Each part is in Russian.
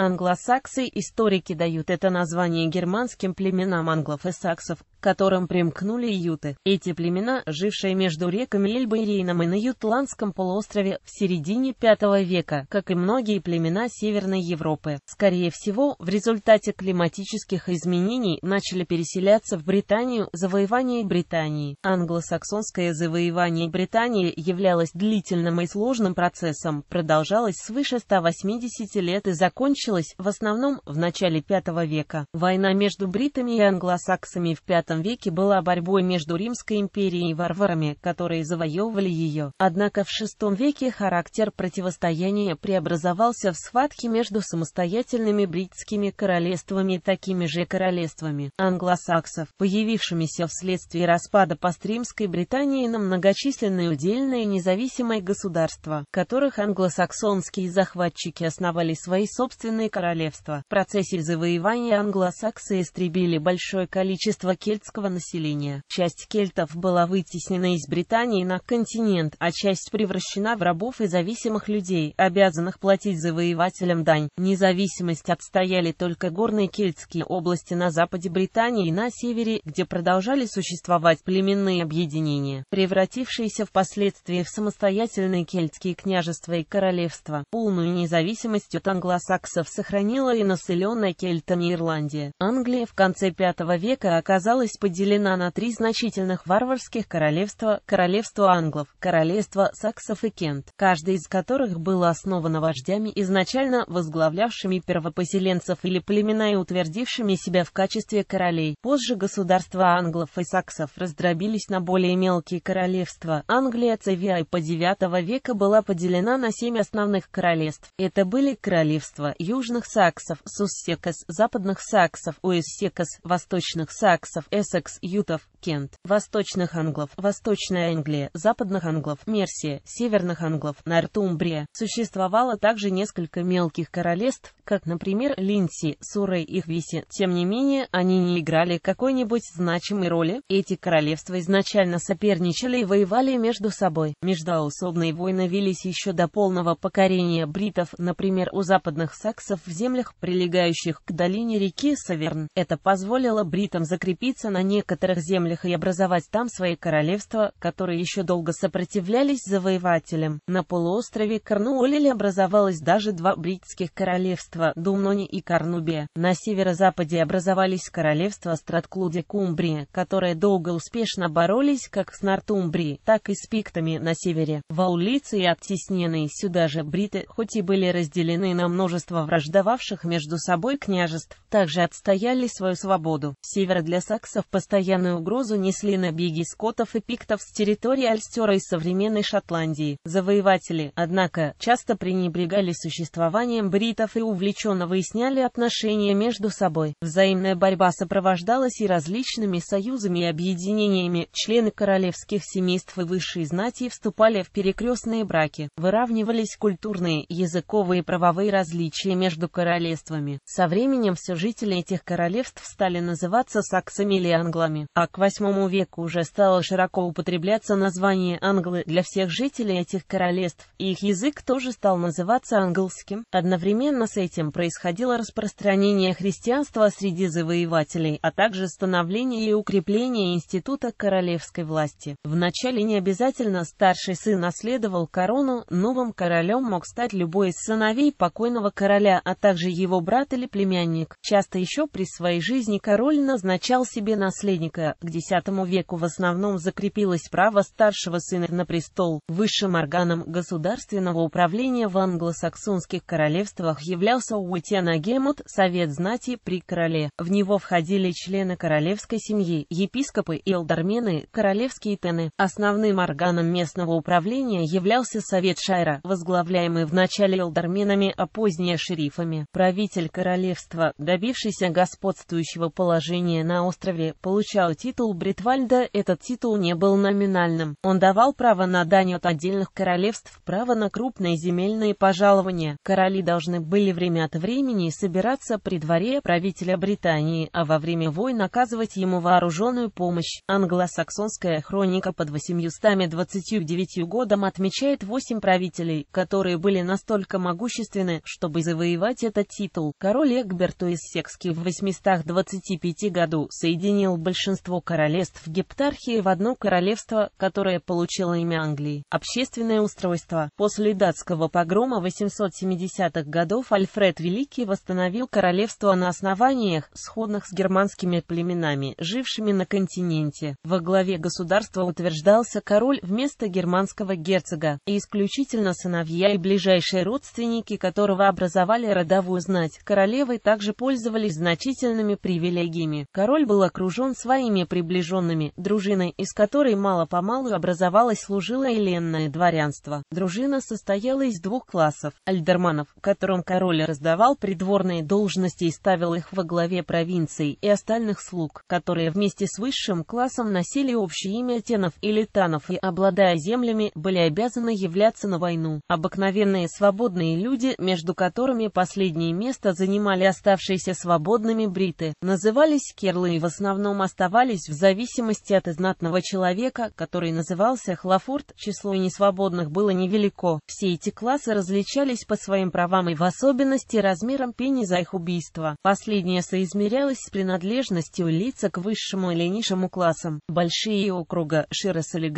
Англосаксы историки дают это название германским племенам англов и саксов, которым примкнули юты. Эти племена, жившие между реками Эльбой и Рейном и на Ютландском полуострове в середине V века, как и многие племена Северной Европы, скорее всего, в результате климатических изменений начали переселяться в Британию завоевание Британии. Англосаксонское завоевание Британии являлось длительным и сложным процессом, продолжалось свыше 180 лет и закончилось кончилась в основном в начале V века. Война между бритами и англосаксами в V веке была борьбой между Римской империей и варварами, которые завоевывали ее. Однако в VI веке характер противостояния преобразовался в схватки между самостоятельными бритскими королевствами и такими же королевствами англосаксов, появившимися вследствие распада постримской Британии на многочисленные удельные независимые государства, которых англосаксонские захватчики основали свои собственные Северное Королевство. В процессе завоевания англосаксы истребили большое количество кельтского населения. Часть кельтов была вытеснена из Британии на континент, а часть превращена в рабов и зависимых людей, обязанных платить завоевателям дань. Независимость отстояли только горные кельтские области на западе Британии и на севере, где продолжали существовать племенные объединения, превратившиеся впоследствии в самостоятельные кельтские княжества и королевства. Полную независимость от англосаксов сохранила и населенная кельтами Ирландия. Англия в конце V века оказалась поделена на три значительных варварских королевства – королевство англов, королевство саксов и кент, каждое из которых было основано вождями, изначально возглавлявшими первопоселенцев или племена и утвердившими себя в качестве королей. Позже государства англов и саксов раздробились на более мелкие королевства. Англия Цевиа по IX века была поделена на семь основных королевств. Это были королевства Ю южных саксов, суссекас, западных саксов, уэссекас, восточных саксов, эссекс, ютов, кент, восточных англов, восточная Англия, западных англов, Мерсия, северных англов, Нортумбрия. Существовало также несколько мелких королевств, как, например, Линси, Сурей и Хвиси. Тем не менее, они не играли какой-нибудь значимой роли. Эти королевства изначально соперничали и воевали между собой. Междоусобные войны велись еще до полного покорения бритов, например, у западных саксов саксов в землях, прилегающих к долине реки Саверн. Это позволило бритам закрепиться на некоторых землях и образовать там свои королевства, которые еще долго сопротивлялись завоевателям. На полуострове Корнуолле образовалось даже два бритских королевства – Думнони и Карнубе. На северо-западе образовались королевства Стратклуди Кумбрии, которые долго успешно боролись как с Нортумбрией, так и с пиктами на севере. Ваулицы и оттесненные сюда же бриты, хоть и были разделены на множество враждовавших между собой княжеств, также отстояли свою свободу. Север для саксов постоянную угрозу несли набеги скотов и пиктов с территории Альстера и современной Шотландии. Завоеватели, однако, часто пренебрегали существованием бритов и увлеченно выясняли отношения между собой. Взаимная борьба сопровождалась и различными союзами и объединениями. Члены королевских семейств и высшей знати вступали в перекрестные браки, выравнивались культурные, языковые и правовые различия между королевствами. Со временем все жители этих королевств стали называться саксами или англами, а к VIII веку уже стало широко употребляться название англы для всех жителей этих королевств, и их язык тоже стал называться англским. Одновременно с этим происходило распространение христианства среди завоевателей, а также становление и укрепление института королевской власти. Вначале не обязательно старший сын наследовал корону, новым королем мог стать любой из сыновей покойного короля короля, а также его брат или племянник. Часто еще при своей жизни король назначал себе наследника. К X веку в основном закрепилось право старшего сына на престол. Высшим органом государственного управления в англосаксонских королевствах являлся Уитена Гемут, совет знати при короле. В него входили члены королевской семьи, епископы и элдормены, королевские тены. Основным органом местного управления являлся совет Шайра, возглавляемый в начале элдорменами, а позднее Шериф грифами. Правитель королевства, добившийся господствующего положения на острове, получал титул Бритвальда. Этот титул не был номинальным. Он давал право на дань от отдельных королевств, право на крупные земельные пожалования. Короли должны были время от времени собираться при дворе правителя Британии, а во время войн оказывать ему вооруженную помощь. Англосаксонская хроника под 829 годом отмечает 8 правителей, которые были настолько могущественны, чтобы завоевать завоевать этот титул, король Эгберту из Секски в 825 году соединил большинство королевств Гептархии в одно королевство, которое получило имя Англии. Общественное устройство. После датского погрома 870-х годов Альфред Великий восстановил королевство на основаниях, сходных с германскими племенами, жившими на континенте. Во главе государства утверждался король вместо германского герцога, и исключительно сыновья и ближайшие родственники которого образовали называли родовую знать, королевой также пользовались значительными привилегиями. Король был окружен своими приближенными, дружиной, из которой мало-помалу образовалось служилое и ленное дворянство. Дружина состояла из двух классов – альдерманов, которым король раздавал придворные должности и ставил их во главе провинций, и остальных слуг, которые вместе с высшим классом носили общее имя тенов или танов и, обладая землями, были обязаны являться на войну. Обыкновенные свободные люди, между которыми Сборной последнее место занимали оставшиеся свободными бриты, назывались керлы и в основном оставались в зависимости от знатного человека, который назывался хлафурт, число несвободных было невелико. Все эти классы различались по своим правам и в особенности размером пени за их убийство. Последнее соизмерялось с принадлежностью лица к высшему или низшему классам. Большие округа Широс или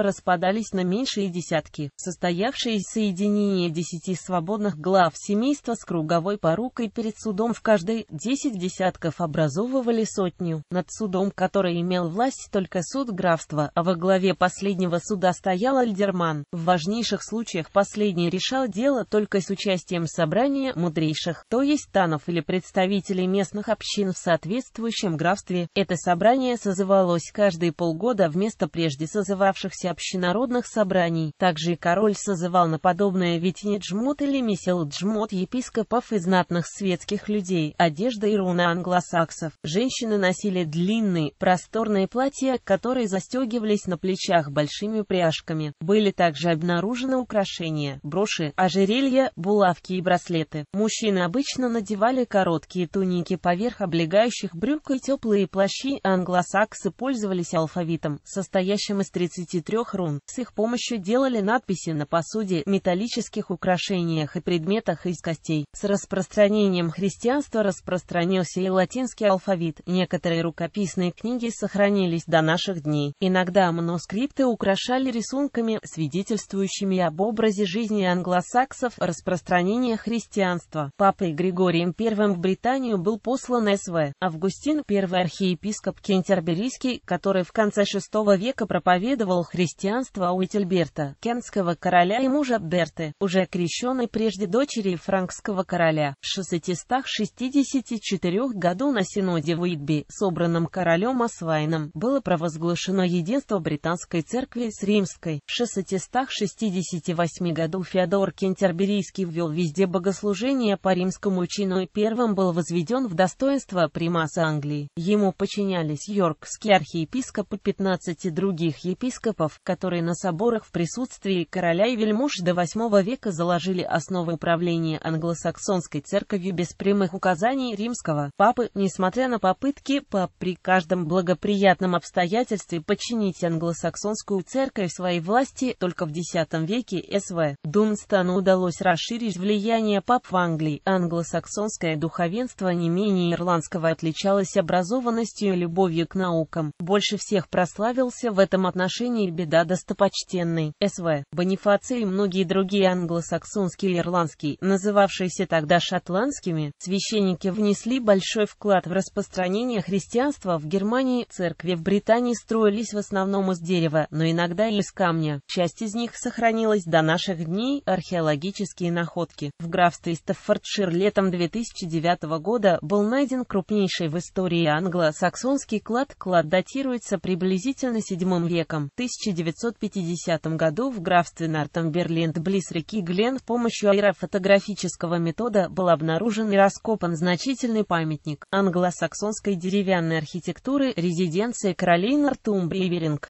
распадались на меньшие десятки, состоявшие из соединения десяти свободных глав семейства с круговой порукой перед судом в каждой десять десятков образовывали сотню, над судом который имел власть только суд графства, а во главе последнего суда стоял Альдерман. В важнейших случаях последний решал дело только с участием собрания мудрейших, то есть танов или представителей местных общин в соответствующем графстве. Это собрание созывалось каждые полгода вместо прежде созывавшихся общенародных собраний. Также и король созывал на подобное Витинеджмот или Меселджмот епископ епископов и знатных светских людей, одежда и руны англосаксов. Женщины носили длинные, просторные платья, которые застегивались на плечах большими пряжками. Были также обнаружены украшения, броши, ожерелья, булавки и браслеты. Мужчины обычно надевали короткие туники поверх облегающих брюк и теплые плащи, англосаксы пользовались алфавитом, состоящим из 33 рун. С их помощью делали надписи на посуде, металлических украшениях и предметах из костей областей. С распространением христианства распространился и латинский алфавит, некоторые рукописные книги сохранились до наших дней. Иногда манускрипты украшали рисунками, свидетельствующими об образе жизни англосаксов, распространение христианства. Папой Григорием I в Британию был послан С.В. Августин, I архиепископ Кентерберийский, который в конце VI века проповедовал христианство у Этельберта, кентского короля и мужа Берты, уже крещенной прежде дочери Франкса английского короля. В 664 году на синоде в Уитби, собранном королем Освайном, было провозглашено единство британской церкви с римской. В 668 году Феодор Кентерберийский ввел везде богослужение по римскому чину и первым был возведен в достоинство примас Англии. Ему подчинялись йоркский архиепископ и 15 других епископов, которые на соборах в присутствии короля и вельмуж до 8 века заложили основы управления Англии англосаксонской церковью без прямых указаний римского папы, несмотря на попытки пап при каждом благоприятном обстоятельстве подчинить англосаксонскую церковь своей власти, только в X веке СВ Дунстану удалось расширить влияние пап в Англии. Англосаксонское духовенство не менее ирландского отличалось образованностью и любовью к наукам. Больше всех прославился в этом отношении беда достопочтенной СВ Бонифаций и многие другие англосаксонские и ирландские, называвшие считавшиеся тогда шотландскими, священники внесли большой вклад в распространение христианства в Германии. Церкви в Британии строились в основном из дерева, но иногда и из камня. Часть из них сохранилась до наших дней. Археологические находки. В графстве Стаффордшир летом 2009 года был найден крупнейший в истории саксонский клад. Клад датируется приблизительно 7 веком. В 1950 году в графстве Нортумберленд близ реки Глен с помощью аэрофотографического Франкова метода был обнаружен и раскопан значительный памятник англосаксонской деревянной архитектуры резиденции королей Нортумбрии Веринг.